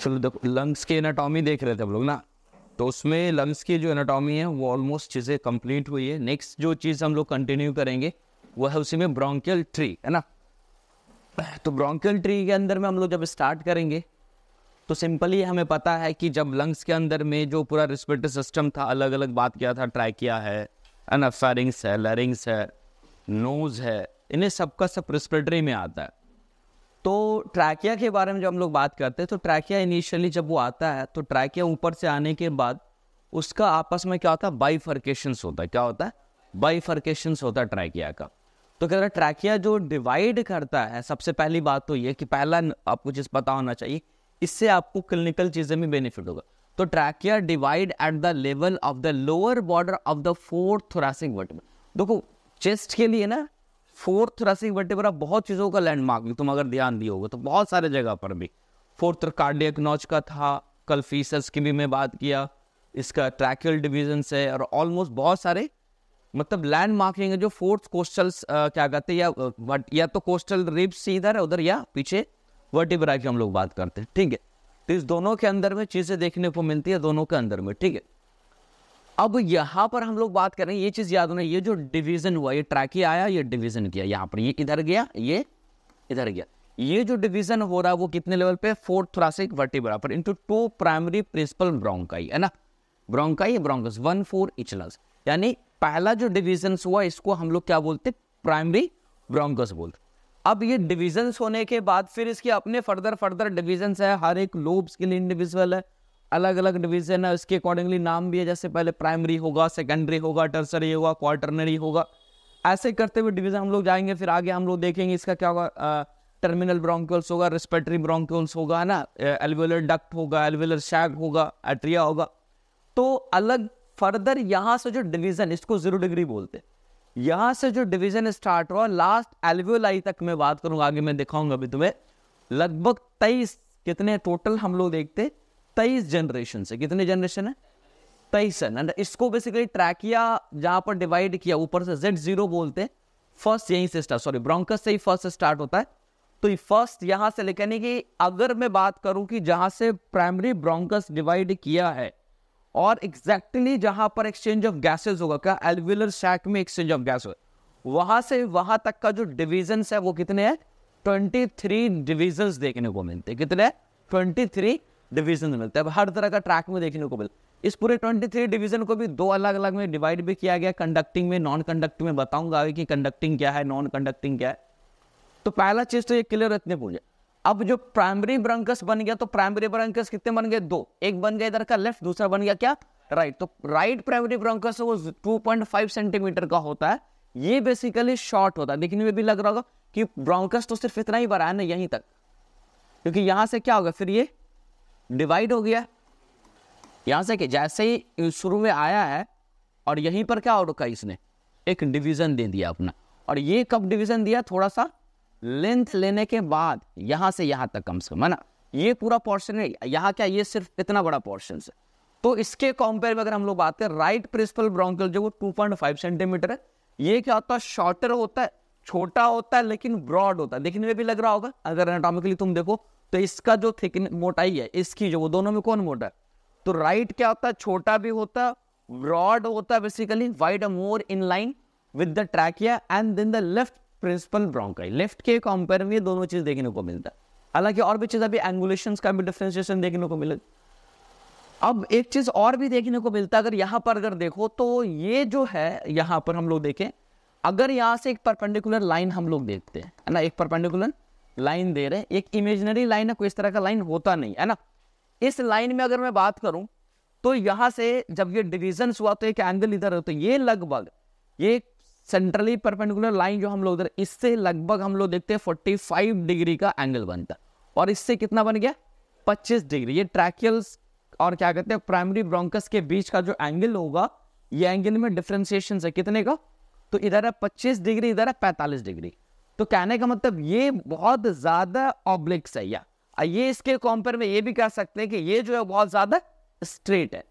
चलो देखो लंग्स की एनाटॉमी देख रहे थे हम लोग ना तो उसमें लंग्स की जो एनाटॉमी है वो ऑलमोस्ट चीज़ें कंप्लीट हुई है नेक्स्ट जो चीज़ हम लोग कंटिन्यू करेंगे वो है उसी में ब्रोंकियल ट्री है ना तो ब्रोंकियल ट्री के अंदर में हम लोग जब स्टार्ट करेंगे तो सिंपली हमें पता है कि जब लंग्स के अंदर में जो पूरा रिस्पिरेटरी सिस्टम था अलग अलग बात किया था ट्रैकिया है है ना फेरिंग्स है लरिंग्स है नोज़ है इन्हें सबका सब, सब रिस्पिरेटरी में आता है तो ट्रैकिया के बारे में जब हम लोग बात करते हैं तो ट्रैकिया इनिशियली जब वो आता है तो ट्रैकिया ऊपर से आने के बाद उसका आपस में क्या होता है बाईफर्केशंस होता है क्या होता है बाईफर्केशंस होता है ट्रैकिया का तो कह रहा ट्रैकिया जो डिवाइड करता है सबसे पहली बात तो ये कि पहला आपको जिस पता होना चाहिए इससे आपको क्लिनिकल चीज़ें भी बेनिफिट होगा तो trachea divide at the level of the lower border of the fourth thoracic vertebra देखो चेस्ट के लिए ना फोर्थ थ्रसिक वर्टेब्रा बहुत चीज़ों का लैंडमार्क भी तुम अगर ध्यान दिए होगा तो बहुत सारे जगह पर भी फोर्थ कार्डियक तो नॉच का था कल फीसस की भी मैं बात किया इसका ट्रैक्यूल डिविजन है और ऑलमोस्ट बहुत सारे मतलब लैंड मार्किंग है जो फोर्थ कोस्टल क्या कहते हैं या वट या तो कोस्टल रिप्स इधर है उधर या पीछे वर्टिब्रा की हम लोग बात करते हैं ठीक है तो इस दोनों के अंदर में चीज़ें देखने को मिलती है दोनों के अंदर में ठीक है अब यहाँ पर हम लोग बात कर रहे हैं ये चीज़ याद होना ये जो डिवीज़न हुआ ये ट्रैकी आया ये डिवीज़न किया यहाँ पर ये इधर गया ये इधर गया ये जो डिवीज़न हो रहा है वो कितने लेवल पे फोर्थ थ्रासिक वर्टिब्रा पर into two primary principal bronchi है ना ब्रोंकाई ब्रोंकस वन फोर इचलस यानी पहला जो डिवीजन हुआ इसको हम लोग क्या बोलते प्राइमरी ब्रोंकस बोलते अब ये डिविजन होने के बाद फिर इसके अपने फर्दर फर्दर डिविजन है हर एक लोब्स के लिए इंडिविजुअल है अलग अलग डिवीज़न है उसके अकॉर्डिंगली नाम भी है जैसे पहले प्राइमरी होगा सेकेंडरी होगा टर्सरी होगा क्वार्टरनरी होगा ऐसे करते हुए डिवीज़न हम लोग जाएंगे फिर आगे हम लोग देखेंगे इसका क्या होगा टर्मिनल ब्रोंक्यूल्स होगा रिस्पेटरी ब्रोंक्यूल्स होगा है ना एलवेलर डक्ट होगा एलवेलर शैग होगा एट्रिया होगा तो अलग फर्दर यहाँ से जो डिवीज़न इसको जीरो डिग्री बोलते हैं यहाँ से जो डिवीजन स्टार्ट हुआ लास्ट एल्वियोलाई तक मैं बात करूंगा आगे मैं दिखाऊंगा अभी तुम्हें लगभग तेईस कितने टोटल हम लोग देखते तेईस जनरेशन से कितने जनरेशन है तेईस है इसको बेसिकली ट्रैक किया जहां पर डिवाइड किया ऊपर से जेड जीरो बोलते हैं फर्स्ट यहीं से स्टार्ट सॉरी ब्रोंकस से ही फर्स्ट स्टार्ट होता है तो ये फर्स्ट यहां से लेकर यानी कि अगर मैं बात करूं कि जहां से प्राइमरी ब्रोंकस डिवाइड किया है और एग्जैक्टली exactly जहां पर एक्सचेंज ऑफ गैसेज होगा क्या एलविलर शैक में एक्सचेंज ऑफ गैस होगा वहां से वहां तक का जो डिविजन है वो कितने हैं 23 डिविजन्स देखने को मिलते हैं कितने 23 डिविजन मिलते हैं अब हर तरह का ट्रैक में देखने को मिलता इस पूरे 23 डिवीजन को भी दो अलग अलग में डिवाइड भी किया गया कंडक्टिंग में नॉन कंडक्टिंग में बताऊंगा कि कंडक्टिंग क्या है नॉन कंडक्टिंग क्या है तो पहला चीज तो ये क्लियर रखने पूछे अब जो प्राइमरी ब्रंकस बन गया तो प्राइमरी ब्रंकस कितने बन गए दो एक बन गया इधर का लेफ्ट दूसरा बन गया क्या राइट तो राइट प्राइमरी ब्रंकस वो टू सेंटीमीटर का होता है ये बेसिकली शॉर्ट होता है देखने में भी लग रहा होगा कि ब्रोंकस तो सिर्फ इतना ही बड़ा है ना यहीं तक क्योंकि यहां से क्या होगा फिर ये डिवाइड हो गया यहाँ से कि जैसे ही शुरू में आया है और यहीं पर क्या रुका इसने एक डिवीज़न दे दिया अपना और ये कब डिवीज़न दिया थोड़ा सा लेंथ लेने के बाद यहाँ से यहाँ तक कम से कम है ना ये पूरा पोर्शन है यहाँ क्या ये सिर्फ इतना बड़ा पोर्शन है तो इसके कॉम्पेयर में अगर हम लोग बात करें राइट प्रिंसिपल ब्रोंकल जो वो 2.5 सेंटीमीटर है ये क्या होता है शॉर्टर होता है छोटा होता है लेकिन ब्रॉड होता है देखने में भी लग रहा होगा अगर एनाटॉमिकली तुम देखो तो इसका जो थिकन मोटाई है इसकी जो वो दोनों में कौन मोटा है तो राइट क्या होता है छोटा भी होता ब्रॉड होता basically wide more in line with the trachea and then the left principal bronchi left के कॉम्पेयर में दोनों चीज देखने को मिलता है हालांकि और भी चीज अभी एंगुलेशन का भी डिफ्रेंसिएशन देखने को मिले अब एक चीज और भी देखने को मिलता है अगर यहां पर अगर देखो तो ये जो है यहां पर हम लोग देखें अगर यहां से एक परपेंडिकुलर लाइन हम लोग देखते हैं ना एक परपेंडिकुलर लाइन दे रहे हैं एक इमेजनरी लाइन है कोई इस तरह का लाइन होता नहीं है ना इस लाइन में अगर मैं बात करूं तो यहां से जब ये डिविजन हुआ तो एक एंगल इधर हो तो ये लगभग ये सेंट्रली परपेंडिकुलर लाइन जो हम लोग उधर इससे लगभग हम लोग देखते हैं 45 डिग्री का एंगल बनता और इससे कितना बन गया 25 डिग्री ये ट्रैकियल्स और क्या कहते हैं प्राइमरी ब्रोंकस के बीच का जो एंगल होगा ये एंगल में डिफ्रेंसिएशन है कितने का तो इधर है 25 डिग्री इधर है 45 डिग्री तो कहने का मतलब ये बहुत ज्यादा ऑब्लिक्स है या ये इसके कॉम्पेयर में ये भी कह सकते हैं कि ये जो है बहुत ज्यादा स्ट्रेट है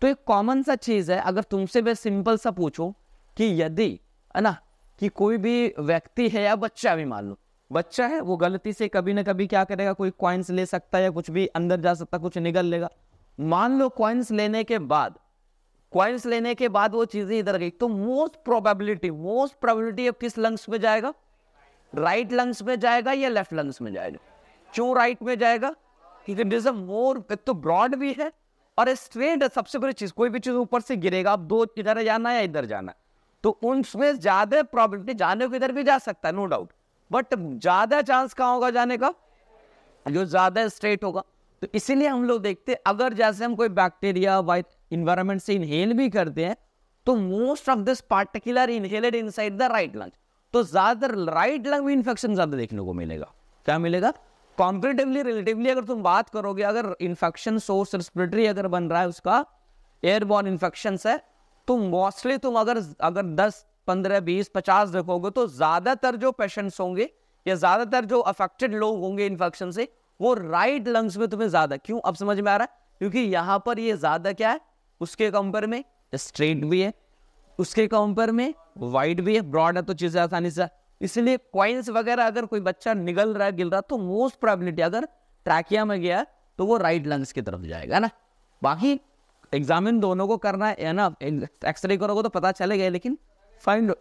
तो एक कॉमन सा चीज है अगर तुमसे मैं सिंपल सा पूछूं कि यदि है ना कि कोई भी व्यक्ति है या बच्चा भी मान लो बच्चा है वो गलती से कभी ना कभी क्या करेगा कोई क्वाइंस ले सकता है या कुछ भी अंदर जा सकता कुछ निकल लेगा मान लो क्वाइंस लेने के बाद क्वाइंस लेने के बाद वो चीजें इधर गई तो मोस्ट प्रोबेबिलिटी मोस्ट प्रोबेबिलिटी अब किस लंग्स में जाएगा राइट लंग्स में जाएगा या लेफ्ट लंग्स में जाएगा क्यों राइट में जाएगा क्योंकि मोर एक तो ब्रॉड भी है और स्ट्रेट सबसे बड़ी चीज कोई भी चीज ऊपर से गिरेगा आप दो इधर जाना या इधर जाना तो उनमें ज्यादा प्रॉब्लम जाने को इधर भी जा सकता है नो डाउट बट ज्यादा चांस कहाँ होगा जाने का जो ज्यादा स्ट्रेट होगा तो इसीलिए हम लोग देखते हैं अगर जैसे हम कोई बैक्टीरिया वाइट इन्वायरमेंट से इनहेल भी करते हैं तो most of this particular inhaled inside the right lung तो ज़्यादातर राइट लंग में इन्फेक्शन ज़्यादा देखने को मिलेगा क्या मिलेगा कॉम्पिटेटिवली रिलेटिवली अगर तुम बात करोगे अगर इन्फेक्शन सोर्स रेस्पिरेटरी अगर बन रहा है उसका एयरबॉर्न इन्फेक्शन है तो मोस्टली तुम अगर अगर 10, 15, 20, 50 देखोगे तो ज़्यादातर जो पेशेंट्स होंगे या ज़्यादातर जो अफेक्टेड लोग होंगे इन्फेक्शन से वो राइट लंग्स में तुम्हें ज़्यादा क्यों अब समझ में आ रहा है क्योंकि यहां पर ये ज़्यादा क्या है उसके कंपेयर में स्ट्रेट भी है उसके काउंटर में वाइड भी है ब्रॉड है तो चीज़ें आसानी से इसलिए क्वाइंस वगैरह अगर कोई बच्चा निगल रहा है गिल रहा तो मोस्ट प्रॉबिलिटी अगर ट्रैकिया में गया तो वो राइट लंग्स की तरफ जाएगा ना बाकी एग्जामिन दोनों को करना है ना एक्सरे करोगे तो पता चलेगा लेकिन फाइंड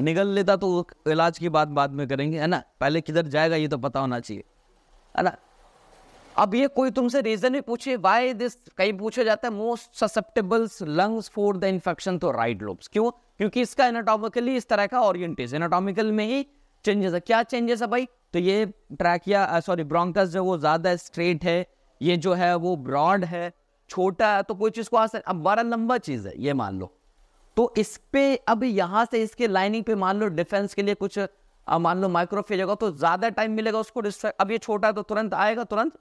निगल लेता तो इलाज की बात बाद में करेंगे है ना पहले किधर जाएगा ये तो पता होना चाहिए है ना अब ये कोई तुमसे रीजन भी पूछे वाई दिस कहीं पूछा जाता है most susceptibles lungs for the infection तो राइट लोब्स क्यों क्योंकि इसका एनाटॉमिकली इस तरह का ऑरियंटेज एनाटॉमिकल में ही चेंजेस है क्या चेंजेस है भाई तो ये ट्रैकिया सॉरी ब्रोंकस जो वो ज़्यादा स्ट्रेट है ये जो है वो ब्रॉड है छोटा है तो कोई चीज़ को आसान अब बड़ा लंबा चीज़ है ये मान लो तो इस पे अब यहां से इसके लाइनिंग पे मान लो डिफेंस के लिए कुछ uh, मान लो माइक्रोफेज होगा तो ज़्यादा टाइम मिलेगा उसको अब ये छोटा है तो तुरंत आएगा तुरंत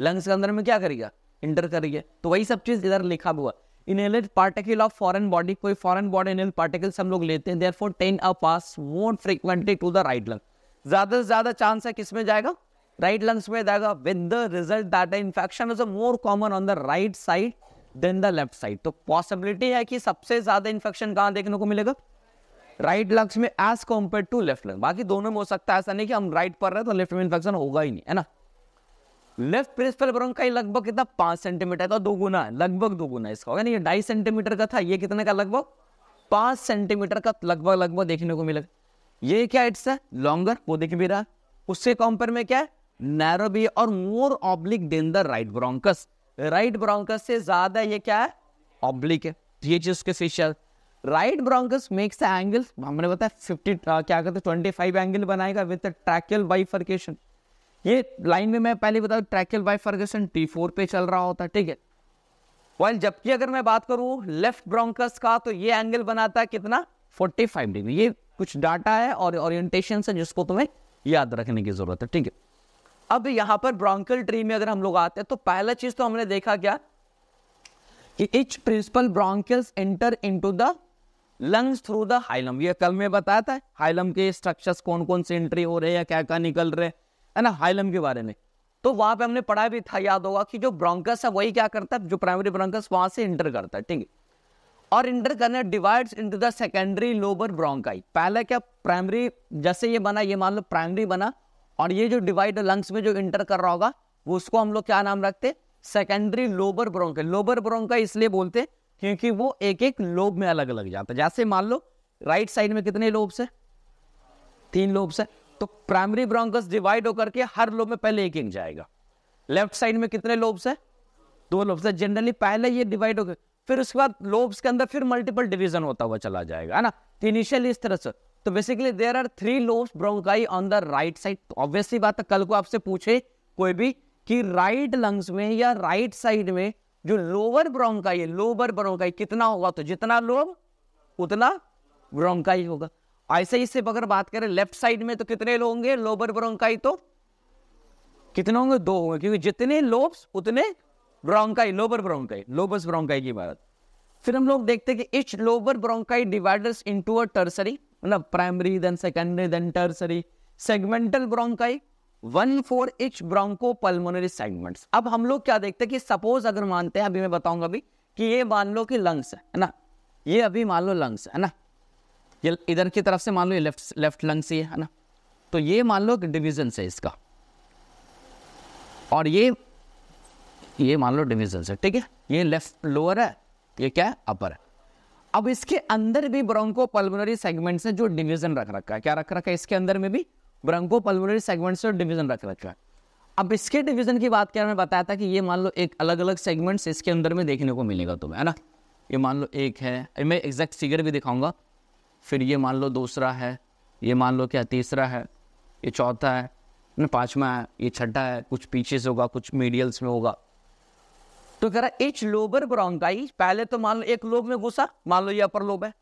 लंग्स के अंदर में क्या करेगा इंटर करिए तो वही सब चीज़ इधर लिखा हुआ inhaled particle of foreign body कोई फॉरेन बॉडी इनहेल पार्टिकल्स हम लोग लेते हैं therefore tend a pass more frequently to the right lung ज़्यादा से ज़्यादा चांस है किसमें जाएगा राइट लंग्स में जाएगा with the result that the infection is more common on the right side than the left side तो possibility है कि सबसे ज़्यादा इन्फेक्शन कहाँ देखने को मिलेगा राइट लंग्स में as compare to left lung बाकी दोनों में हो सकता है ऐसा नहीं कि हम राइट पर रहे तो लेफ्ट में इन्फेक्शन होगा ही नहीं है ना लेफ्ट प्रिंसिपल ब्रोंकाई लगभग कितना पांच सेंटीमीटर का दो गुना है लगभग दो गुना इसका होगा ना ये ढाई सेंटीमीटर का था ये कितने का लगभग पांच सेंटीमीटर का लगभग लगभग देखने को मिलेगा ये क्या इट्स है लॉन्गर वो देख भी रहा उससे कॉम्पेयर में क्या है नैरो भी और more oblique than the right bronchus right bronchus से ज्यादा ये क्या है ऑब्लिक है ये चीज उसके फेशियल राइट ब्रोंकस मेक्स एंगल हमने बताया फिफ्टी क्या कहते हैं ट्वेंटी फाइव एंगल बनाएगा विद ट्रैकियल बाइफर्केशन ये लाइन में मैं पहले बताऊँ tracheal bifurcation T four पे चल रहा होता ठीक है वाइल जबकि अगर मैं बात करूँ लेफ्ट ब्रोंकस का तो ये एंगल बनाता है कितना 45 डिग्री ये कुछ डाटा है और ओरिएंटेशन है जिसको तुम्हें याद रखने की जरूरत है ठीक है अब यहां पर ब्रोंकल ट्री में अगर हम लोग आते हैं तो पहला चीज तो हमने देखा क्या कि each principal bronchials enter into the lungs through the hilum ये कल में बताया था हाइलम के स्ट्रक्चर्स कौन कौन से एंट्री हो रहे हैं या क्या क्या निकल रहे हैं है ना हाइलम के बारे में तो वहां पे हमने पढ़ा भी था याद होगा कि जो ब्रोंकस है वही क्या करता है जो प्राइमरी ब्रोंकस वहां से इंटर करता है ठीक है और इंटर करना divides into the secondary lobar bronchi पहले क्या प्राइमरी जैसे ये बना ये मान लो प्राइमरी बना और ये जो डिवाइड लंग्स में जो इंटर कर रहा होगा वो उसको हम लोग क्या नाम रखते secondary lobar bronchi lobar bronchi इसलिए बोलते क्योंकि वो एक एक लोब में अलग अलग जाता है जैसे मान लो राइट साइड में कितने लोब्स है तीन लोब्स है तो प्राइमरी ब्रोंकस डिवाइड होकर के हर लोब में पहले एक एक जाएगा लेफ्ट साइड में कितने लोब्स है दो लोब्स है जनरली पहले ये डिवाइड होकर फिर उसके बाद लोब्स के अंदर फिर मल्टीपल डिविजन होता हुआ चला जाएगा है ना तो इनिशियली इस तरह से तो basically there are three lobes bronchi on the right side obviously बात है कल को आपसे पूछे कोई भी कि राइट लंग्स में या राइट साइड में जो लोअर ब्रोंकाई है लोअर ब्रोंकाई कितना होगा तो जितना लोब उतना ब्रोंकाई होगा ऐसे ही से अगर बात करें लेफ्ट साइड में तो कितने लोग होंगे लोबर ब्रोंकाई तो कितने होंगे दो होंगे क्योंकि जितने लोब्स उतने bronchi lobar bronchi lobes bronchi की बात फिर हम लोग देखते हैं कि each lobar bronchi dividers into a tertiary मतलब primary then secondary then tertiary segmental bronchi one for each bronchopulmonary segments अब हम लोग क्या देखते हैं कि सपोज अगर मानते हैं अभी मैं बताऊंगा अभी कि ये मान लो कि लंग्स है ना ये अभी मान लो लंग्स है ना ये इधर की तरफ से मान लो ये लेफ्ट लेफ्ट लंग से है ना तो ये मान लो डिवीजन से इसका और ये ये मान लो डिवीजन से ठीक है ये लेफ्ट लोअर है ये क्या है अपर है अब इसके अंदर भी ब्रोंको पल्मोनरी सेगमेंट से जो डिवीजन रख रखा है क्या रख रखा है इसके अंदर में भी ब्रोंको पल्मोनरी सेगमेंट से डिवीजन रख रखा है अब इसके डिवीजन की बात क्या मैंने बताया था कि ये मान लो एक अलग अलग सेगमेंट्स इसके अंदर में देखने को मिलेगा तुम्हें है ना ये मान लो एक है मैं एग्जैक्ट फिगर भी दिखाऊंगा फिर ये मान लो दूसरा है ये मान लो क्या तीसरा है ये चौथा है पांचवा है ये छठा है कुछ पीछे से होगा कुछ मीडियल्स में होगा तो कह रहा इच लोबर ब्रोंकाई पहले तो मान लो एक लोब में घुसा मान लो ये अपर लोब है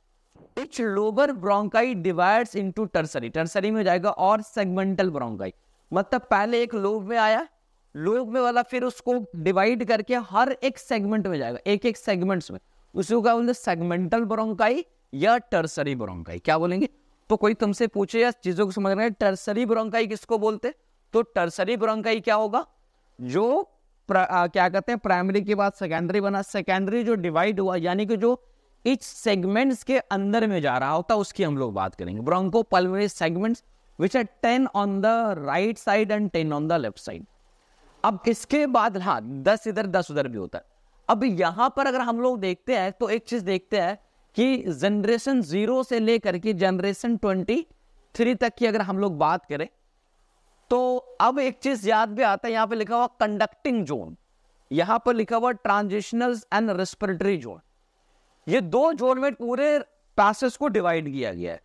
each lobar bronchi divides into tertiary tertiary में जाएगा और सेगमेंटल ब्रोंकाई मतलब पहले एक लोब में आया लोब में वाला फिर उसको डिवाइड करके हर एक सेगमेंट में जाएगा एक एक सेगमेंट्स में उसको क्या बोलते सेगमेंटल ब्रोंकाई या टर्सरी ब्रोंकाई क्या बोलेंगे तो कोई तुमसे पूछे या चीजों को समझ रहे हैं टर्सरी ब्रोंकाई किसको बोलते तो टर्सरी ब्रोंकाई क्या होगा जो आ, क्या कहते हैं प्राइमरी के बाद सेकेंडरी बना सेकेंडरी जो डिवाइड हुआ यानी कि जो इच सेगमेंट्स के अंदर में जा रहा होता उसकी हम लोग बात करेंगे bronchopulmonary segments which are ten on the right side and ten on the left side अब इसके बाद हाँ दस इधर दस उधर भी होता है अब यहां पर अगर हम लोग देखते हैं तो एक चीज देखते हैं कि जनरेशन जीरो से लेकर के जनरेशन ट्वेंटी थ्री तक की अगर हम लोग बात करें तो अब एक चीज याद भी आता है यहां पे लिखा हुआ कंडक्टिंग जोन यहां पर लिखा हुआ ट्रांजिशनल एंड रेस्पिरेटरी जोन ये दो जोन में पूरे पैसेज को डिवाइड किया गया है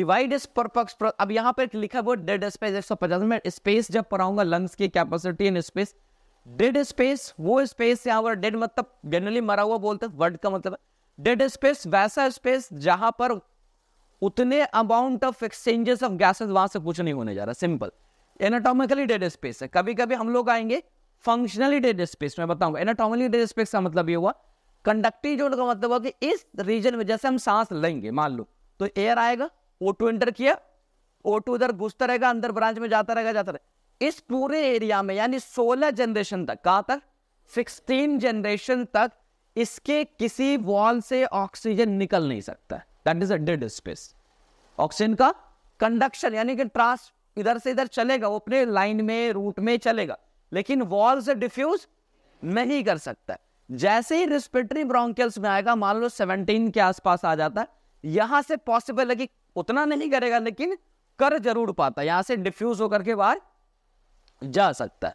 डिवाइड इस परपक्स अब यहां पर लिखा हुआ डेड स्पेस एक सौ पचास में स्पेस जब पढ़ाऊंगा लंग्स की capacity in space dead space वो स्पेस यहां पर डेड मतलब जनरली मरा हुआ बोलते वर्ड का मतलब है डेड स्पेस वैसा स्पेस जहां पर उतने amount of exchanges of gases वहां से कुछ नहीं होने जा रहा सिंपल एनाटोमिकली डेड स्पेस है कभी कभी हम लोग आएंगे फंक्शनली डेड स्पेस में बताऊंगा एनाटोमिकली डेड स्पेस का मतलब ये हुआ कंडक्टिव जोन का मतलब हुआ कि इस रीजन में जैसे हम सांस लेंगे मान लो तो एयर आएगा ओ टू एंटर किया ओ टू उधर घुसता रहेगा अंदर ब्रांच में जाता रहेगा जाता रहेगा इस पूरे एरिया में यानी 16 जनरेशन तक कहाँ तक 16 जनरेशन तक इसके किसी वॉल से ऑक्सीजन निकल नहीं सकता that is a dead space oxygen का कंडक्शन यानी कि ट्रांस इधर से इधर चलेगा वो अपने लाइन में रूट में चलेगा लेकिन वॉल से डिफ्यूज नहीं कर सकता जैसे ही रिस्पिरेटरी ब्रोंकियल्स में आएगा मान लो 17 के आसपास आ जाता है यहां से पॉसिबल है कि उतना नहीं करेगा लेकिन कर जरूर पाता यहां से डिफ्यूज होकर के बाहर जा सकता है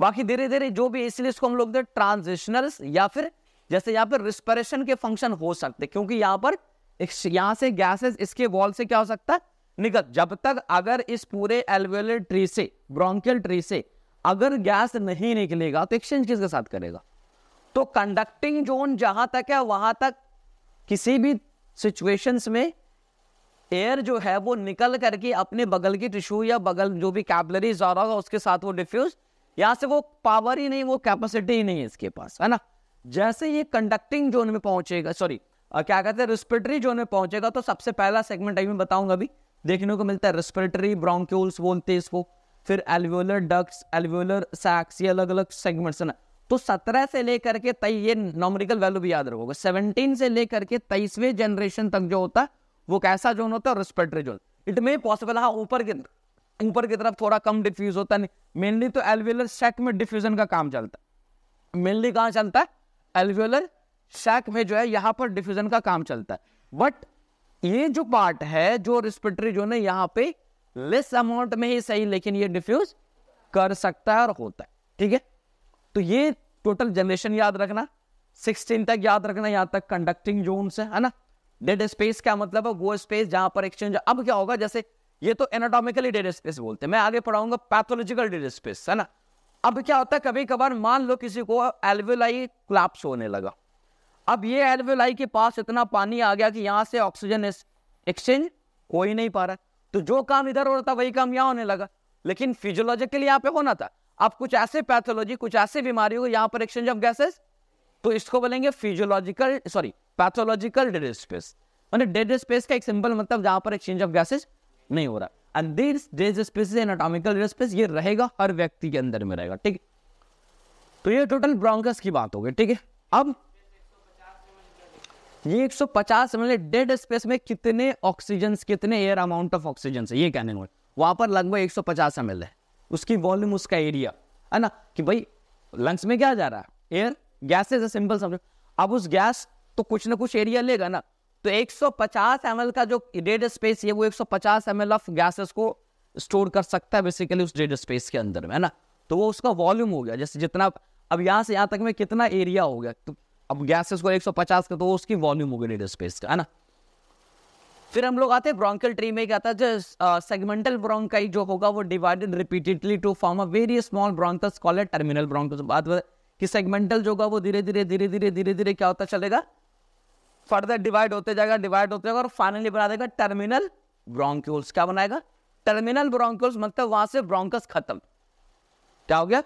बाकी धीरे धीरे जो भी इसलिए इसको हम लोग ट्रांजिशनल या फिर जैसे यहाँ पर रिस्परेशन के फंक्शन हो सकते क्योंकि यहाँ पर यहाँ से गैसेस इसके वॉल से क्या हो सकता है निकल जब तक अगर इस पूरे एल्वेलर ट्री से ब्रोंकियल ट्री से अगर गैस नहीं निकलेगा तो एक्सचेंज किसके साथ करेगा तो कंडक्टिंग जोन जहां तक है वहां तक किसी भी सिचुएशंस में एयर जो है वो निकल करके अपने बगल की टिश्यू या बगल जो भी कैबलरी आ रहा होगा उसके साथ वो डिफ्यूज यहां से वो पावर ही नहीं वो कैपेसिटी ही नहीं है इसके पास है ना जैसे ये कंडक्टिंग जोन में पहुंचेगा सॉरी क्या कहते हैं रेस्पिरेटरी जोन में पहुंचेगा तो सबसे पहला सेगमेंट अभी मैं बताऊंगा अभी देखने को मिलता है रेस्पिरेटरी ब्रोंक्यूल्स बोलते हैं इसको फिर एलव्योलर डक्स एलव्योलर सैक्स ये अलग अलग सेगमेंट्स है ना तो सत्रह से लेकर के तई ये नॉमरिकल वैल्यू भी याद रखोगे सेवनटीन से लेकर के तेईसवें जनरेशन तक जो होता है वो कैसा जोन होता है respiratory zone it may possible हाँ ऊपर की ऊपर की तरफ थोड़ा कम डिफ्यूज होता है मेनली तो एलवेलर सेट में डिफ्यूजन का काम चलता है मेनली कहाँ चलता है एल्वियोलर सैक में जो है यहाँ पर डिफ्यूजन का काम चलता है बट ये जो पार्ट है जो रिस्पिटरी जो है यहाँ पे लेस अमाउंट में ही सही लेकिन ये डिफ्यूज कर सकता है और होता है ठीक है तो ये टोटल जनरेशन याद रखना 16 तक याद रखना यहाँ तक कंडक्टिंग जोन है है ना डेड स्पेस क्या मतलब है वो स्पेस जहां पर एक्सचेंज अब क्या होगा जैसे ये तो एनाटॉमिकली डेड स्पेस बोलते हैं मैं आगे पढ़ाऊंगा पैथोलॉजिकल डेड स्पेस है ना अब क्या होता है कभी कभार मान लो किसी को एल्वेलाई क्लाप्स होने लगा अब ये एल्वेलाई के पास इतना पानी आ गया कि यहाँ से ऑक्सीजन एक्सचेंज हो ही नहीं पा रहा तो जो काम इधर हो रहा था वही काम यहाँ होने लगा लेकिन फिजियोलॉजिकली यहाँ पे होना था अब कुछ ऐसे पैथोलॉजी कुछ ऐसे बीमारी हो यहाँ पर एक्सचेंज ऑफ गैसेस तो इसको बोलेंगे physiological sorry pathological dead space मैंने डेड स्पेस का एक सिंपल मतलब जहां पर एक्सचेंज ऑफ गैसेस नहीं हो रहा एनाटॉमिकल ये रहेगा हर व्यक्ति के अंदर में रहेगा ठीक तो ये टोटल ब्रोंकस की बात हो गई ठीक है अब ये 150 डेड स्पेस में कितने ऑक्सीजन कितने एयर अमाउंट ऑफ ऑक्सीजन है ये कहने में वहां पर लगभग 150 एम है उसकी वॉल्यूम उसका एरिया है ना कि भाई लंग्स में क्या जा रहा है एयर गैस सिंपल समझो अब उस गैस तो कुछ ना कुछ एरिया लेगा ना तो 150 सौ का जो डेड स्पेस है वो 150 सौ ऑफ गैसेस को स्टोर कर सकता है बेसिकली उस डेड स्पेस के अंदर में है ना तो वो उसका वॉल्यूम हो गया जैसे जितना अब यहाँ से यहाँ तक में कितना एरिया हो गया तो अब गैसेस को 150 का तो उसकी वॉल्यूम हो गई डेड स्पेस का है ना फिर हम लोग आते हैं ब्रोंकल ट्री में क्या था जो सेगमेंटल ब्रोंकाई जो होगा वो divided repeatedly to form a very small bronchus call terminal bronchus बात कि सेगमेंटल जो होगा वो धीरे धीरे धीरे धीरे धीरे धीरे क्या होता चलेगा फर्दर डिवाइड होते जाएगा डिवाइड होते जाएगा और फाइनली बना देगा टर्मिनल ब्रोंक्यूल्स क्या बनाएगा टर्मिनल ब्रोंक्यूल्स मतलब वहां से ब्रोंकस खत्म क्या हो गया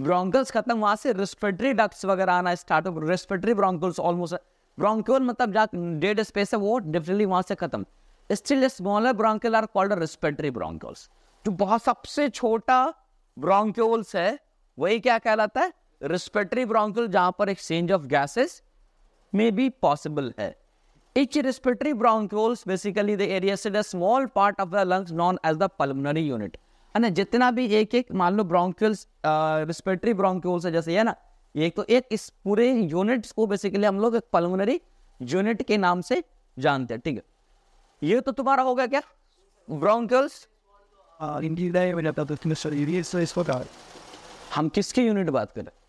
ब्रोंकल्स खत्म वहां से रेस्पिरेटरी डक्ट्स वगैरह आना स्टार्ट हो रेस्पिरेटरी ब्रोंकुल्स ऑलमोस्ट ब्रोंक्यूल मतलब डेड स्पेस है वो डेफिनेटली वहां से खत्म still smaller bronchiole are called respiratory bronchioles जो बहुत सबसे छोटा ब्रोंक्यूल्स है वही क्या कहलाता है रेस्पिरेटरी ब्रोंक्यूल जहां पर एक्सचेंज ऑफ गैसेस में भी पॉसिबल है each respiratory bronchioles, basically the area से the small part of the lungs known as the pulmonary unit है जितना भी एक एक मान लो ब्रॉन्क्यूल्स रेस्पिरेटरी ब्रॉन्क्यूल्स है जैसे है ना ये तो एक इस पूरे यूनिट्स को बेसिकली हम लोग एक पल्मोनरी यूनिट के नाम से जानते हैं ठीक है ये तो तुम्हारा होगा क्या ब्रोंक्यूल्स हाँ, तो हम किसके यूनिट बात कर रहे हैं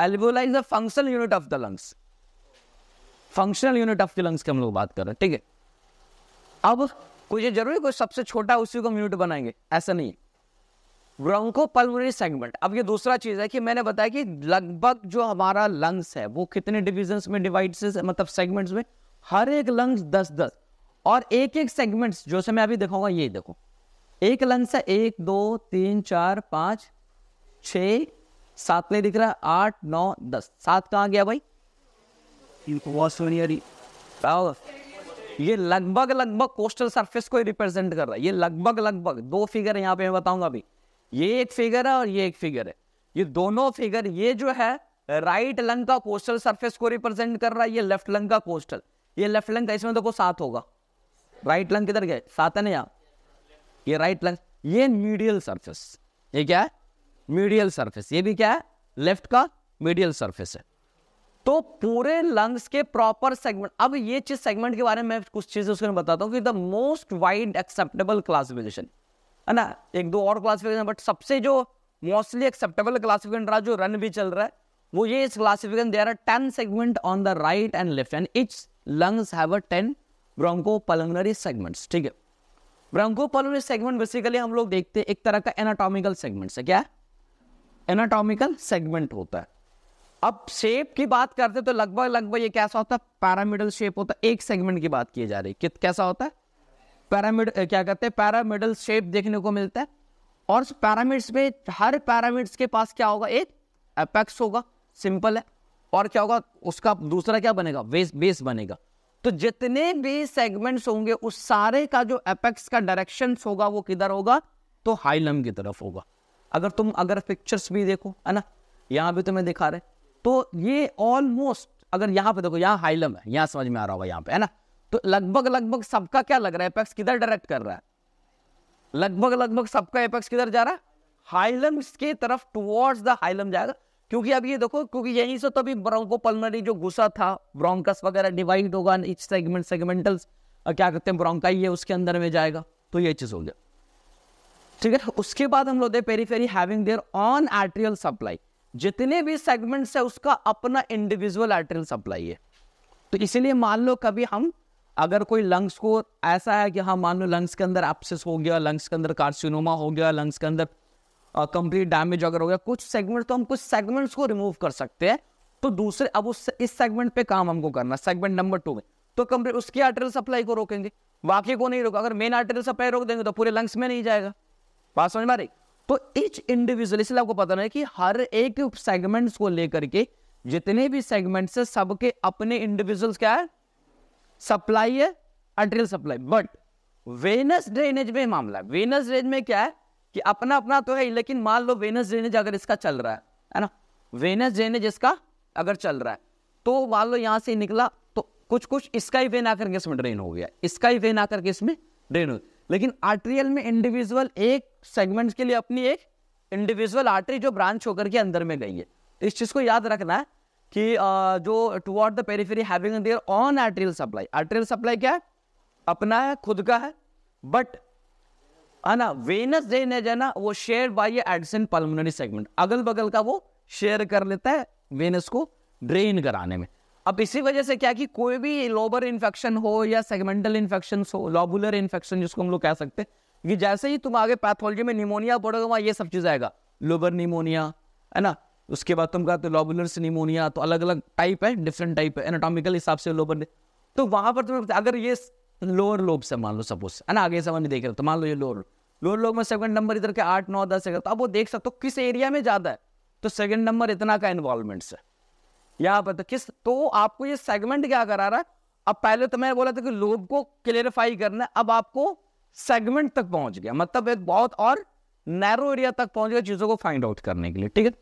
alveoli is the functional unit of the lungs functional unit of the lungs की हम लोग बात कर रहे हैं ठीक है अब कोई जरूरी कोई सबसे छोटा उसी को हम यूनिट बनाएंगे ऐसा नहीं ब्रोंको पल्मोनरी सेगमेंट अब ये दूसरा चीज है कि मैंने बताया कि लगभग जो हमारा लंग्स है वो कितने डिविजन में डिवाइड से मतलब सेगमेंट्स में हर एक लंग्स दस दस और एक एक सेगमेंट्स जो से मैं अभी दिखाऊंगा ये देखो एक लंग्स है एक दो तीन चार पाँच छ सात नहीं दिख रहा आठ नौ दस सात कहाँ गया भाई ये लगभग लगभग कोस्टल सरफेस को रिप्रेजेंट कर रहा है ये लगभग लगभग दो फिगर यहाँ पे मैं बताऊंगा अभी ये एक फिगर है और ये एक फिगर है ये दोनों फिगर ये जो है राइट लंग का कोस्टल सरफेस को रिप्रेजेंट कर रहा है ये लेफ्ट लंग का कोस्टल ये लेफ्ट लंग का इसमें देखो तो सात होगा राइट लंग किधर गए सात है ना यहाँ ये राइट लंग ये मीडियल सर्फेस ये क्या है मीडियल सरफेस ये भी क्या है लेफ्ट का मीडियल सरफेस है तो पूरे लंग्स के प्रॉपर सेगमेंट अब ये चीज सेगमेंट के बारे में मैं कुछ चीजें उसके बताता हूँ कि the most wide acceptable classification है ना एक दो और क्लासिफिकेशन बट सबसे जो मोस्टली एक्सेप्टेबल क्लासिफिकेशन रहा जो रन भी चल रहा है वो ये इस classification there are ten segment on the right and left and its lungs have a ten bronchopulmonary segments ठीक है ब्रोंको पलंगनरी सेगमेंट बेसिकली हम लोग देखते हैं एक तरह का एनाटॉमिकल सेगमेंट्स है क्या एनाटॉमिकल सेगमेंट होता है अब शेप की बात करते तो लगभग लगभग ये कैसा होता है पैरामिडल शेप होता है एक सेगमेंट की बात की जा रही है कैसा होता है पैरामिड क्या कहते हैं पैरामिडल शेप देखने को मिलता है और पैरामिड्स में हर पैरामिड्स के पास क्या होगा एक अपेक्स होगा सिंपल है और क्या होगा उसका दूसरा क्या बनेगा बेस बेस बनेगा तो जितने भी सेगमेंट्स होंगे उस सारे का जो अपेक्स का डायरेक्शन होगा वो किधर होगा तो हाइलम की तरफ होगा अगर तुम अगर पिक्चर्स भी देखो है ना यहाँ भी तुम्हें दिखा रहे तो ये ऑलमोस्ट अगर यहाँ पे देखो यहाँ हाइलम है यहाँ समझ में आ रहा होगा यहाँ पे है ना तो लगभग लगभग सबका क्या लग रहा है एपेक्स किधर डायरेक्ट कर रहा है लगभग लगभग सबका एपेक्स किधर जा रहा है हाइलम के तरफ टुवर्ड्स द हाइलम जाएगा क्योंकि अब ये देखो क्योंकि यहीं से तभी तो ब्रोंको पल्मरी जो घुसा था ब्रोंकस वगैरह डिवाइड होगा इच सेगमेंट सेगमेंटल क्या कहते हैं ब्रोंकाई है उसके अंदर में जाएगा तो ये चीज़ हो गया ठीक है उसके बाद हम लोग the periphery having their own arterial supply जितने भी सेगमेंट्स है उसका अपना इंडिविजुअल आर्ट्रियल सप्लाई है तो इसीलिए मान लो कभी हम अगर कोई लंग्स को ऐसा है कि हाँ मान लो लंग्स के अंदर एप्सिस हो गया लंग्स के अंदर कार्सिनोमा हो गया लंग्स के अंदर कंप्लीट डैमेज अगर हो गया कुछ सेगमेंट तो हम कुछ सेगमेंट्स को रिमूव कर सकते हैं तो दूसरे अब उस इस सेगमेंट पे काम हमको करना सेगमेंट नंबर टू में तो कंप्लीट उसकी आर्टरियल सप्लाई को रोकेंगे बाकी को नहीं रोका अगर मेन आर्टरियल सप्लाई रोक देंगे तो पूरे लंग्स में नहीं जाएगा बात समझ में आ रही तो इच इंडिविजुअल इसलिए आपको पता ना कि हर एक सेगमेंट्स को लेकर के जितने भी सेगमेंट्स है सबके अपने इंडिविजुअल्स क्या है सप्लाई है arterial supply but venous drainage में मामला वेनस ड्रेनेज में क्या है कि अपना अपना तो है लेकिन मान लो वेनस ड्रेनेज अगर इसका चल रहा है है ना वेनस ड्रेनेज इसका अगर चल रहा है तो मान लो यहां से निकला तो कुछ कुछ इसका ही वेन आकर के इसमें ड्रेन हो गया इसका ही वेन आकर के इसमें ड्रेन हो लेकिन आर्ट्रियल में इंडिविजुअल एक सेगमेंट्स के लिए अपनी एक इंडिविजुअल आर्टरी जो ब्रांच होकर के अंदर में गई है इस चीज़ को याद रखना है कि जो toward the periphery having their own arterial supply arterial supply क्या है अपना है खुद का है बट है ना वेनस जेन है ना वो share by adjacent pulmonary segment अगल बगल का वो शेयर कर लेता है वेनस को ड्रेन कराने में अब इसी वजह से क्या कि कोई भी लोबर इन्फेक्शन हो या सेगमेंटल इन्फेक्शन हो लॉबुलर इन्फेक्शन जिसको हम लोग कह सकते हैं कि जैसे ही तुम आगे पैथोलॉजी में निमोनिया पढ़ोगे वहाँ ये सब चीज़ आएगा लोबर निमोनिया है ना उसके बाद तुम कहते लोबुलर निमोनिया तो अलग अलग टाइप है डिफरेंट टाइप है एनाटॉमिकल हिसाब से लोबर तो वहाँ पर तुम्हें अगर ये लोअर लोब से मान लो सपोज है ना आगे से मैंने देख रहे तो मान लो ये लोअर लोअर लोब में सेकंड नंबर इधर के आठ नौ दस है तो अब वो देख सकते हो किस एरिया में ज़्यादा है तो सेकंड नंबर इतना का इन्वॉल्वमेंट्स है यहाँ पर तो किस तो आपको ये सेगमेंट क्या करा रहा है अब पहले तो मैंने बोला था कि लोब को क्लेरिफाई करना है अब आपको सेगमेंट तक पहुंच गया मतलब एक बहुत और नैरो एरिया तक पहुंच गया चीजों को फाइंड आउट करने के लिए ठीक है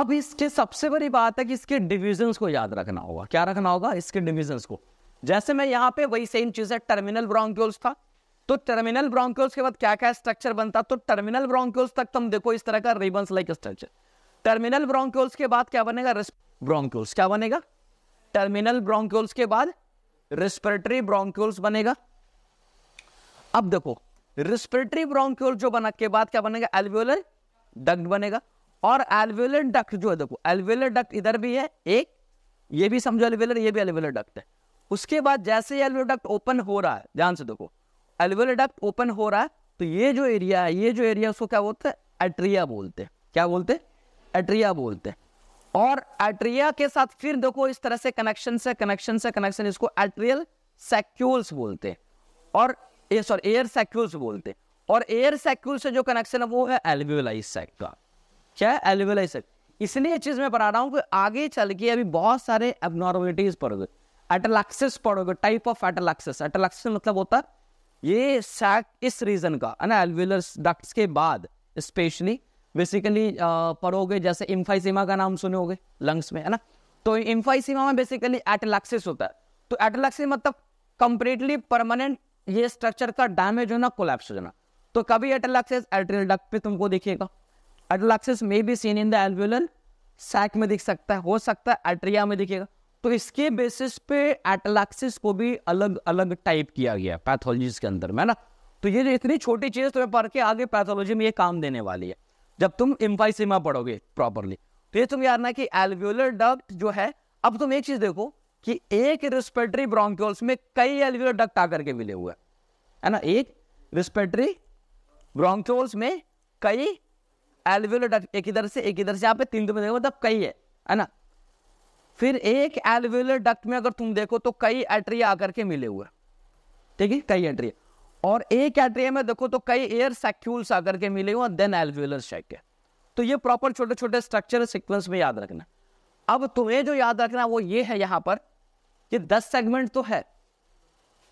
अब इसके सबसे बड़ी बात है कि इसके डिविजन्स को याद रखना होगा क्या रखना होगा इसके डिविजन्स को जैसे मैं यहां पे वही सेम चीज है टर्मिनल ब्रोंक्योल्स था तो टर्मिनल ब्रॉन्क्यूल्स के बाद क्या क्या स्ट्रक्चर बनता तो टर्मिनल ब्रॉन्क्यूल्स तक तुम देखो इस तरह का ribbon like structure terminal bronchioles के बाद क्या बनेगा ब्रॉन्क्यूल्स क्या बनेगा टर्मिनल ब्रॉन्क्यूल्स के बाद रेस्पिरेटरी ब्रॉन्क्यूल्स बनेगा अब देखो रिस्पिरेटरी ब्रोंक्यूल जो बना के बाद क्या बनेगा एल्वियोलर डक्ट बनेगा और एल्वियोलर डक्ट जो है देखो एल्वियोलर डक्ट इधर भी है एक ये भी समझो एल्वियोलर ये भी एल्वियोलर डक्ट है उसके बाद जैसे ही एल्वियोलर डक्ट ओपन हो रहा है ध्यान से देखो एल्वियोलर डक्ट ओपन हो रहा है तो ये जो एरिया है ये जो एरिया उसको क्या बोलते हैं एट्रिया बोलते हैं क्या बोलते हैं एट्रिया बोलते हैं और एट्रिया के साथ फिर देखो इस तरह से कनेक्शन से कनेक्शन से कनेक्शन इसको एट्रियल सेक्यूल्स बोलते हैं और ए सॉरी एयर सैक्यूल्स बोलते हैं और एयर सैक्यूल से जो कनेक्शन है वो है एलवेलाइज सैक का क्या है एलवेलाइज सैक इसलिए चीज मैं बना रहा हूँ कि आगे चल के अभी बहुत सारे एबनॉर्मलिटीज पड़ोगे एटलाक्सिस पड़ोगे टाइप ऑफ एटलाक्सिस एटलाक्सिस मतलब होता है ये सैक इस रीजन का है ना एलवेलर डक्ट्स के बाद स्पेशली बेसिकली पढ़ोगे जैसे इम्फाइसीमा का नाम सुने होगे लंग्स में है ना तो इम्फाइसीमा में बेसिकली एटलाक्सिस होता है तो एटलाक्सिस मतलब कंप्लीटली परमानेंट ये स्ट्रक्चर का डैमेज होना कोलेप्स हो जाना तो कभी एटलाक्सेस एट्रियल डक पे तुमको देखिएगा atelectasis may be seen in the alveolar sac में दिख सकता है हो सकता है एट्रिया में दिखेगा तो इसके बेसिस पे एटलाक्सिस को भी अलग अलग टाइप किया गया पैथोलॉजी के अंदर में ना तो ये जो इतनी छोटी चीज तुम्हें पढ़ के आगे पैथोलॉजी में ये काम देने वाली है जब तुम इम्फाइसिमा पढ़ोगे प्रॉपरली तो ये तुम याद ना कि एल्व्यूलर डक्ट जो है अब तुम एक चीज देखो कि एक रिस्पेटरी ब्रोंक्यूल्स में कई एल्वियर डक्ट आकर के मिले हुए है ना एक रिस्पेटरी ब्रोंक्यूल्स में कई एल्वियर डक्ट एक इधर से एक इधर से आप तीन दो में देखो मतलब कई है है ना फिर एक एल्वियर डक्ट में अगर तुम देखो तो कई एट्रिया आकर के मिले हुए ठीक है कई एट्रिया और एक एट्रिया में देखो तो कई एयर सैक्यूल्स आकर के मिले हुए देन एल्वियर शेक है तो ये प्रॉपर छोटे छोटे स्ट्रक्चर सीक्वेंस में याद रखना अब तुम्हें जो याद रखना वो ये है यहाँ पर ये दस सेगमेंट तो है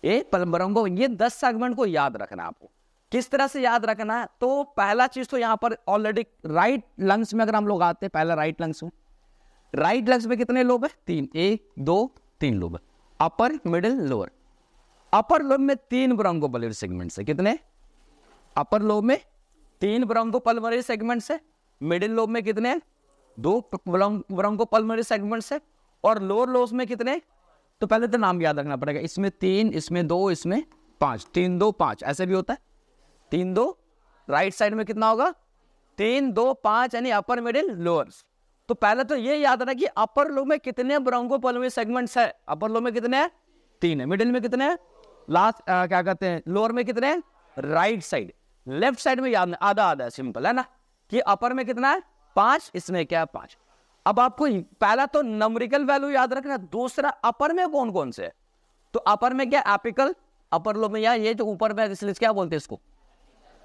ये पलम्बरों को ये दस सेगमेंट को याद रखना आपको किस तरह से याद रखना है तो पहला चीज तो यहाँ पर ऑलरेडी राइट लंग्स में अगर हम लोग आते हैं पहला राइट लंग्स में राइट लंग्स में कितने लोब है तीन एक दो तीन lobe upper middle lower upper lobe में तीन ब्रॉन्गो पलवरी सेगमेंट से, है कितने अपर लोब में तीन ब्रॉन्गो पलवरी सेगमेंट है मिडिल लोब में कितने दो ब्रॉन्गो पल्मरी सेगमेंट है और लोअर लोब में कितने तो पहले तो नाम याद रखना पड़ेगा इसमें तीन इसमें दो इसमें पांच तीन दो पांच ऐसे भी होता है तीन दो राइट साइड में कितना होगा तीन दो पांच यानी अपर मिडिल लोअर तो पहले तो ये याद रखना कि अपर लो में कितने ब्रोंको पलवी सेगमेंट्स है अपर लो में कितने हैं तीन है मिडिल में कितने लास्ट क्या कहते हैं लोअर में कितने राइट साइड लेफ्ट साइड में याद आधा आधा सिंपल है ना कि अपर में कितना है पांच इसमें क्या है पाँच अब आपको पहला तो नमरिकल वैल्यू याद रखना दूसरा अपर में कौन कौन से तो अपर में क्या एपिकल अपर लो में या ये जो ऊपर में इसलिए क्या बोलते हैं इसको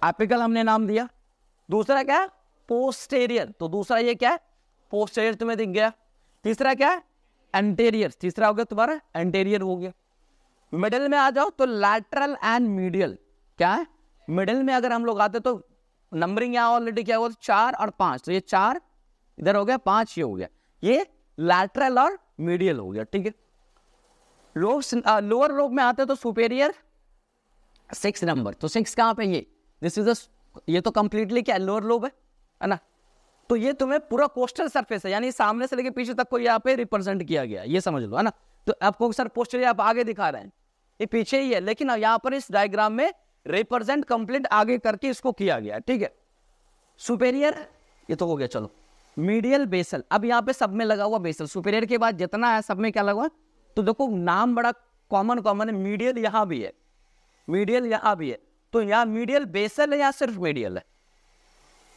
एपिकल हमने नाम दिया दूसरा क्या पोस्टेरियर तो दूसरा ये क्या है पोस्टेरियर तुम्हें दिख गया तीसरा क्या है एंटेरियर तीसरा हो गया तुम्हारा एंटेरियर हो गया मिडिल में आ जाओ तो लैटरल एंड मीडियल क्या है मिडिल में अगर हम लोग आते तो नंबरिंग यहाँ ऑलरेडी क्या हुआ चार और पांच तो ये चार इधर हो गया पांच ये हो गया ये लैटरल और मीडियल हो गया ठीक है लोग लोअर लोग में आते तो सुपेरियर सिक्स नंबर तो सिक्स कहाँ पे ये दिस इज ये तो कंप्लीटली क्या लोअर लोब है है ना तो ये तुम्हें पूरा कोस्टल सरफेस है यानी सामने से लेके पीछे तक को यहाँ पे रिप्रेजेंट किया गया ये समझ लो है ना तो आपको सर पोस्टर आप आगे दिखा रहे हैं ये पीछे ही है लेकिन यहाँ पर इस डायग्राम में रिप्रेजेंट कंप्लीट आगे करके इसको किया गया ठीक है सुपेरियर ये तो हो गया चलो मीडियल बेसल अब यहाँ पे सब में लगा हुआ बेसल सुपेरियर के बाद जितना है सब में क्या लगा हुआ तो देखो नाम बड़ा कॉमन कॉमन है मीडियल यहाँ भी है मीडियल यहाँ भी है तो यहाँ मीडियल बेसल है या सिर्फ मीडियल है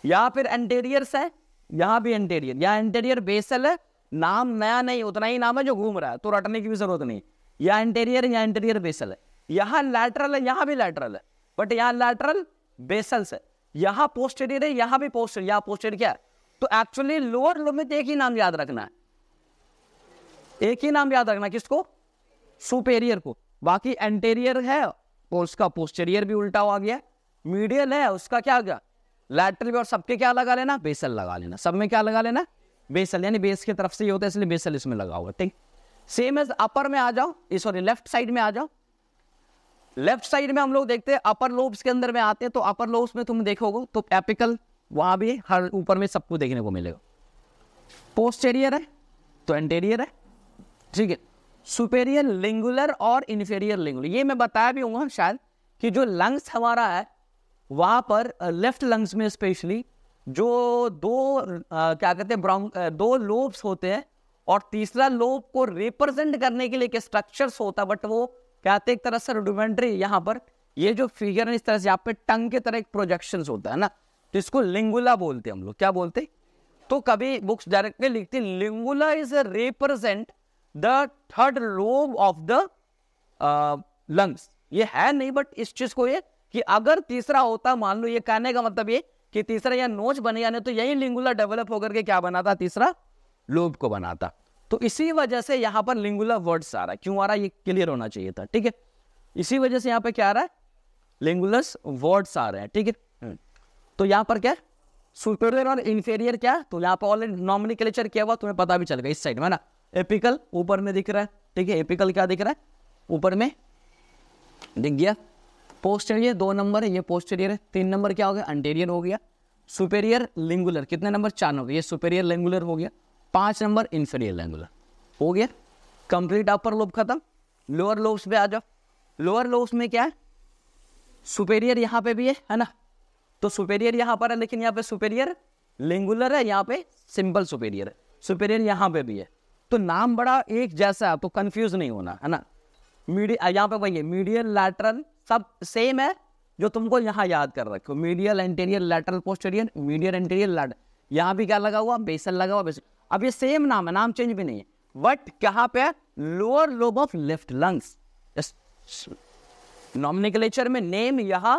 या फिर एंटेरियर्स है यहाँ भी एंटेरियर या एंटेरियर बेसल है नाम नया नहीं उतना ही नाम है जो घूम रहा है तो रटने की भी जरूरत नहीं या इंटेरियर या इंटेरियर बेसल है यहाँ लैटरल है यहाँ भी लैटरल है बट यहाँ लैटरल बेसल्स है यहाँ पोस्टेरियर है यहाँ भी पोस्टर यहाँ पोस्टेरियर क्या है तो एक्चुअली लोअर लिमिट एक ही नाम याद रखना है एक ही नाम याद रखना किसको सुपेरियर को बाकी एंटेरियर है और उसका पोस्टेरियर भी उल्टा हुआ गया मीडियल है उसका क्या गया लैटरल भी और सबके क्या लगा लेना बेसल लगा लेना सब में क्या लगा लेना बेसल यानी बेस की तरफ से ही होता है इसलिए बेसल इसमें लगा हुआ ठीक सेम एज अपर में आ जाओ सॉरी लेफ्ट साइड में आ जाओ लेफ्ट साइड में हम लोग देखते हैं अपर लोब्स के अंदर में आते हैं तो अपर लोब्स में तुम देखोगे तो एपिकल वहां भी हर ऊपर में सबको देखने को मिलेगा पोस्टेरियर है तो एंटेरियर है ठीक है सुपेरियर लिंगुलर और इन्फेरियर लिंगुलर ये मैं बताया भी हूँ शायद कि जो लंग्स हमारा है वहाँ पर लेफ्ट लंग्स में स्पेशली जो दो आ, क्या कहते हैं ब्राउन दो लोब्स होते हैं और तीसरा लोब को रिप्रेजेंट करने के लिए एक स्ट्रक्चर्स होता है बट वो कहते एक तरह से रुडिमेंट्री यहाँ पर ये जो फिगर है इस तरह से यहाँ पे टंग के तरह एक प्रोजेक्शन होता है ना तो इसको लिंगुला बोलते हम लोग क्या बोलते तो कभी बुक्स डायरेक्ट में लिखते lingula is represent the third lobe of the lungs ये है नहीं बट इस चीज को ये कि अगर तीसरा होता मान लो ये कहने का मतलब ये कि तीसरा या नोच बने जाने तो यही लिंगुला डेवलप होकर के क्या बनाता तीसरा लोब को बनाता तो इसी वजह से यहां पर लिंगुला वर्ड्स आ रहा है क्यों आ रहा है ये क्लियर होना चाहिए था ठीक है इसी वजह से यहां पे क्या आ रहा है लिंगुलस वर्ड्स आ रहे हैं ठीक है तो यहाँ पर क्या सुपेरियर और इंफेरियर क्या तो यहाँ पर ऑलरेडी नॉमिनी क्लेचर क्या हुआ तुम्हें पता भी चल गया इस साइड में ना एपिकल ऊपर में दिख रहा है ठीक है एपिकल क्या दिख रहा है ऊपर में दिख गया पोस्टेरियर दो नंबर है ये पोस्टेरियर है तीन नंबर क्या हो गया अंटेरियर हो गया सुपेरियर लिंगुलर कितने नंबर चार नंबर ये सुपेरियर लेंगुलर हो गया पाँच नंबर इन्फेरियर लेंगुलर हो गया कंप्लीट अपर लोब खत्म लोअर लोब्स पे आ जाओ लोअर लोब्स में क्या है सुपेरियर यहाँ पे भी है है ना तो सुपेरियर यहाँ पर है लेकिन यहाँ पे सुपेरियर लिंगुलर है यहाँ पे सिंपल सुपेरियर है सुपेरियर यहाँ पे भी है तो नाम बड़ा एक जैसा है तो कंफ्यूज नहीं होना है ना मीडिया यहाँ पे वही है मीडियल लैटरल सब सेम है जो तुमको यहाँ याद कर रखो medial anterior lateral posterior medial anterior lateral यहाँ भी क्या लगा हुआ बेसल लगा हुआ बेसल अब ये सेम नाम है नाम चेंज भी नहीं है बट कहाँ पे lower lobe of left lungs nomenclature में नेम यहाँ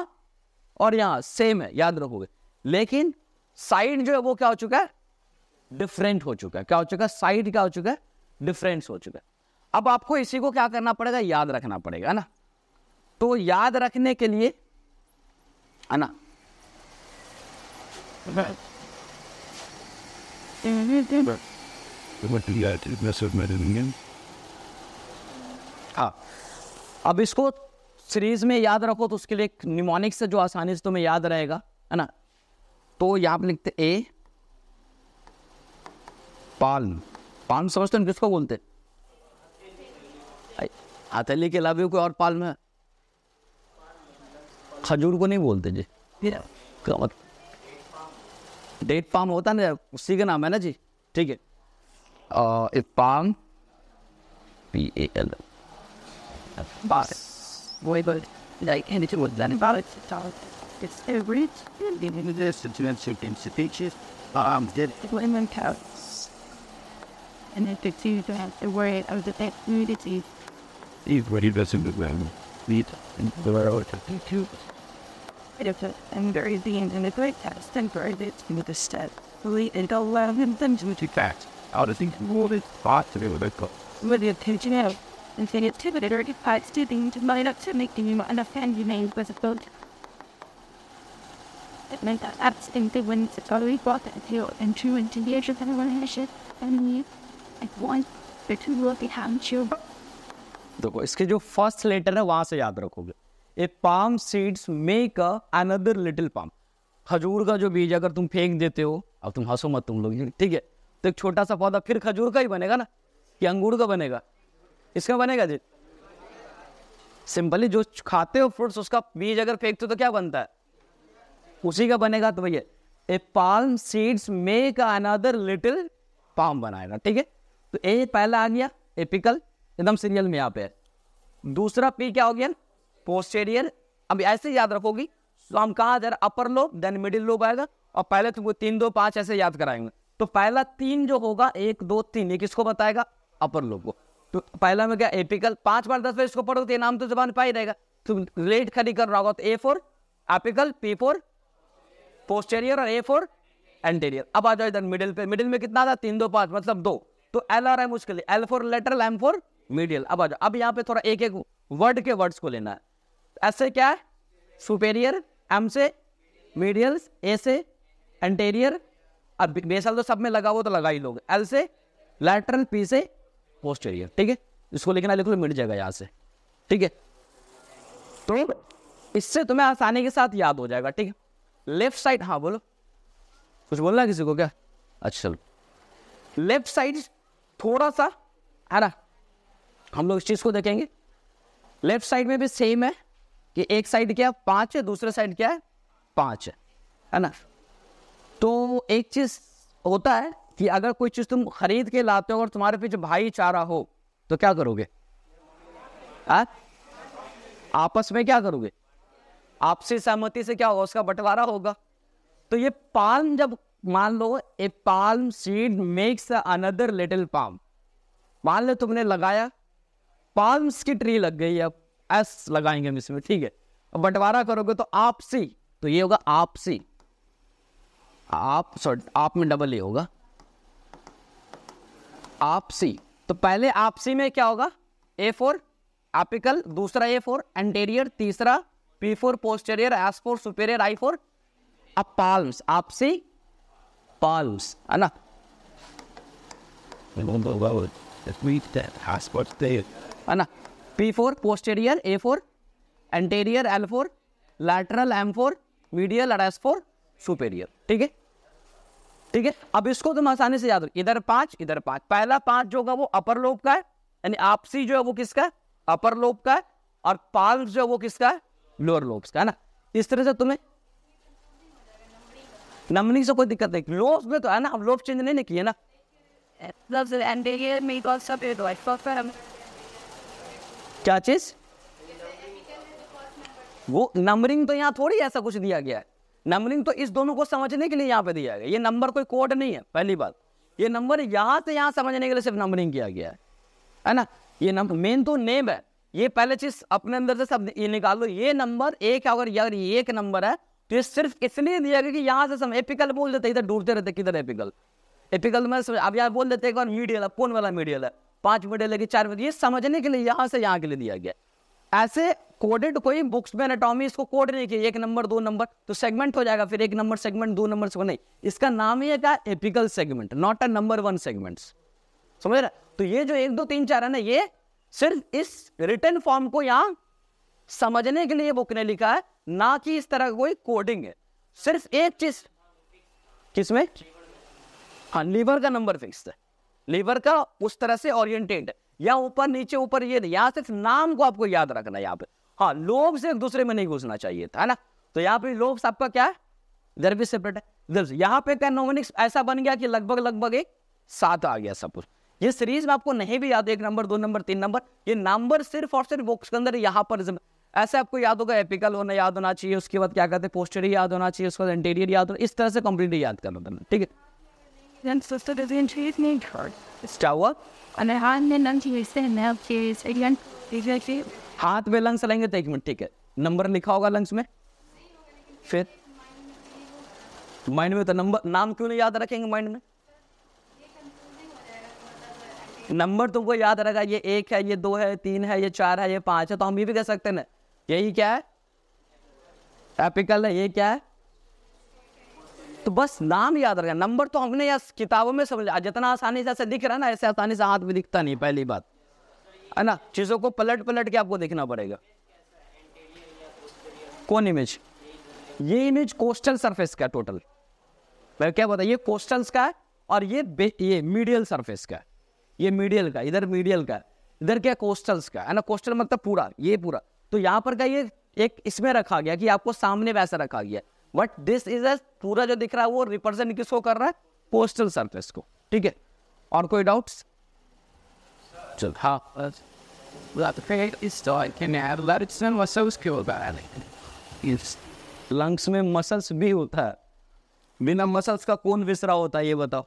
और यहां सेम है याद रखोगे लेकिन साइड जो है वो क्या हो चुका है डिफरेंट हो चुका है क्या हो चुका है साइड क्या हो चुका है डिफरेंस हो चुका है अब आपको इसी को क्या करना पड़ेगा याद रखना पड़ेगा ना तो याद रखने के लिए है ना हाँ अब इसको सीरीज में याद रखो तो उसके लिए निमोनिक से जो आसानी से तुम्हें याद रहेगा है ना तो यहाँ पर लिखते ए पाल पाल समझते हैं किसको बोलते हथेली के अलावा कोई और पाल में खजूर को नहीं बोलते जी क्या मत डेट पाम होता ना उसी का नाम है ना जी ठीक है palm P A L pass way, but like, and it was done about it. It's a rich and in this to answer things to teachers. Um, did women counts and it continues to have the word of the best community. These were investment women lead and the world to and very the and the great test and very the with the step. We and of them to fact. Out of think all this thought to be with it. With the attention out. and it to the dirty pipes to to light up to make and offend you understand humane was a boat. It meant that abstinence when it's totally brought that deal and true into the age of everyone the ship and me at once the two will be having children. देखो इसके जो first letter है वहां से याद रखोगे a palm seeds make another little palm खजूर का जो बीज अगर तुम फेंक देते हो अब तुम हंसो मत तुम लोग ठीक है तो एक छोटा सा पौधा फिर खजूर का ही बनेगा ना कि अंगूर का बनेगा इसका बनेगा जी सिंपली जो खाते हो फ्रूट्स उसका बीज अगर फेंकते हो तो क्या बनता है उसी का बनेगा तो भैया a palm seeds make another little palm बनाएगा ठीक है तो ए पहला आ गया एपिकल एकदम सीरियल में यहाँ पे दूसरा पी क्या हो गया पोस्टेरियर अब ऐसे याद रखोगी तो हम कहा जा रहा upper lobe then middle lobe आएगा और पहले तुमको तो तीन दो पांच ऐसे याद कराएंगे तो पहला तीन जो होगा एक दो तीन ये किसको बताएगा अपर लोब को तो पहला में क्या एपिकल पांच बार दस बार इसको पढ़ोगे तो नाम तो जबान पा ही रहेगा तो रेट खड़ी कर रहा होगा तो A four apical P four posterior और ए फोर एंटेरियर अब आ जाओ इधर मिडिल पे मिडिल में कितना था तीन दो पांच मतलब दो तो एल आर एम उसके लिए L four lateral M four medial अब आ जाओ अब यहाँ पे थोड़ा एक एक वर्ड के वर्ड्स को लेना है ऐसे क्या है सुपेरियर एम से मीडियल ए से एंटेरियर अब बेसल तो सब में लगा हुआ तो लगा ही लोग एल से लेटरल पी से पोस्टेरियर ठीक है इसको लेकिन लिखो तो मिट जाएगा यहाँ से ठीक है तो इससे तुम्हें आसानी के साथ याद हो जाएगा ठीक है लेफ्ट साइड हाँ बोलो कुछ बोलना किसी को क्या अच्छा चलो लेफ्ट साइड थोड़ा सा है ना हम लोग इस चीज़ को देखेंगे लेफ्ट साइड में भी सेम है कि एक साइड क्या है पाँच है दूसरे साइड क्या है पाँच है है ना तो एक चीज़ होता है कि अगर कोई चीज़ तुम खरीद के लाते हो और तुम्हारे पीछे भाईचारा हो तो क्या करोगे आ? आपस में क्या करोगे आपसी सहमति से क्या होगा उसका बंटवारा होगा तो ये पाल्म जब मान लो a palm seed makes another little palm मान लो तुमने लगाया पाल्म्स की ट्री लग गई अब एस लगाएंगे हम इसमें ठीक है बंटवारा करोगे तो आपसी तो ये होगा आपसी आप सॉरी आप में डबल ये होगा आपसी तो पहले आपसी में क्या होगा ए फोर एपिकल दूसरा ए फोर एंटेरियर तीसरा P four posterior S four superior I four अब आपसी पाल्म्स है ना है ना P four posterior A four anterior L four lateral M four medial एड एस फोर सुपेरियर ठीक है ठीक है अब इसको तुम आसानी से याद रखो इधर पांच इधर पांच पहला पांच जो होगा वो अपर लोप का है यानी आपसी जो है वो किसका है अपर लोप का है और पाल जो है वो किसका है लोअर लोब्स का है ना इस तरह से तुम्हें नमनी से कोई दिक्कत नहीं लोब्स में तो है ना अब लोब चेंज नहीं, नहीं किए ना क्या चीज वो नंबरिंग तो यहाँ थोड़ी ऐसा कुछ दिया गया है नंबरिंग तो इस दोनों को समझने के लिए यहाँ पे दिया गया ये नंबर कोई कोड नहीं है पहली बात ये नंबर यहाँ से यहाँ समझने के लिए सिर्फ नंबरिंग किया गया है है ना ये नंबर मेन तो नेम है ये पहले चीज अपने अंदर से सब ये निकाल लो ये नंबर एक अगर यार ये एक नंबर है तो ये सिर्फ इसलिए दिया गया कि यहाँ से सब एपिकल बोल देते इधर ढूंढते रहते किधर एपिकल एपिकल में अब यहाँ बोल देते एक मीडियल है कौन वाला मीडियल है पाँच मीडियल है कि चार मीडियल ये समझने के लिए यहाँ से यहाँ के लिए दिया गया ऐसे कोडेड कोई बुक्स में एनाटॉमी इसको कोड नहीं किया एक नंबर दो नंबर तो सेगमेंट हो जाएगा फिर एक नंबर सेगमेंट दो नंबर से नहीं इसका नाम ही है क्या apical segment not a number one segments समझ रहे तो ये जो एक दो तीन चार है ना ये सिर्फ इस रिटर्न फॉर्म को यहां समझने के लिए बुक ने लिखा है ना कि इस तरह कोई कोडिंग है सिर्फ एक चीज किसमें हाँ लीवर का नंबर फिक्स है लीवर का उस तरह से ओरिएंटेड या ऊपर नीचे ऊपर ये यहां सिर्फ नाम को आपको याद रखना है यहां पर हाँ लोभ से एक दूसरे में नहीं घुसना चाहिए था ना तो यहाँ पे लोभ सबका क्या है इधर भी सेपरेट है यहाँ पे क्या नोमिनिक्स ऐसा बन गया कि लगभग लगभग एक साथ आ गया सब कुछ ये सीरीज में आपको नहीं भी याद एक नंबर दो नंबर तीन नंबर ये नंबर सिर्फ और सिर्फ बुक्स के अंदर यहाँ पर ऐसे आपको याद होगा एपिकल होना याद होना चाहिए उसके बाद क्या कहते हैं पोस्टर याद होना चाहिए उसके बाद इंटीरियर याद होना इस तरह से कंप्लीटली याद करना था ठीक है क्या हुआ हाथ में लंग्स लेंगे तो एक मिनट ठीक है नंबर लिखा होगा लंग्स में फिर माइंड में तो नंबर नाम क्यों नहीं याद रखेंगे माइंड में नंबर तुमको याद रहेगा ये एक है ये दो है तीन है ये चार है ये पांच है तो हम ये भी कह सकते हैं ना यही क्या है एपिकल है ये क्या है तो बस नाम याद रखा नंबर तो हमने या किताबों में समझ जितना आसानी से ऐसे दिख रहा है ना ऐसे आसानी से हाथ में दिखता नहीं पहली बात है ना चीज़ों को पलट पलट के आपको देखना पड़ेगा कौन इमेज ये इमेज कोस्टल सरफेस का टोटल मैं क्या बता ये कोस्टल्स का है और ये ये मीडियल सरफेस का ये मीडियल का इधर मीडियल का इधर क्या कोस्टल्स का है ना कोस्टल मतलब पूरा ये पूरा तो यहां पर का ये एक इसमें रखा गया कि आपको सामने वैसा रखा गया बट दिस इज अ पूरा जो दिख रहा है वो रिप्रेजेंट किसको कर रहा है पोस्टल सरफेस को ठीक है और कोई doubts to help us. Without the faith is like can have let it send muscles क्यों बना लंग्स में मसल्स भी होता है बिना मसल्स का कौन विसरा होता है ये बताओ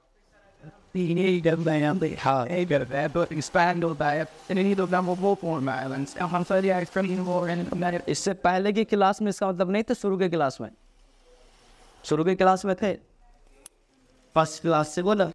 नहीं करता है हाँ नहीं करता है तो एक्सपैंड होता है नहीं तो वो वो कौन बैलेंस हम सारी एक्सपेंडिंग हो रहे इससे पहले की क्लास में इसका मतलब नहीं था शुरू के क्लास में शुरू के क्लास में थे फर्स्ट क्लास से बोला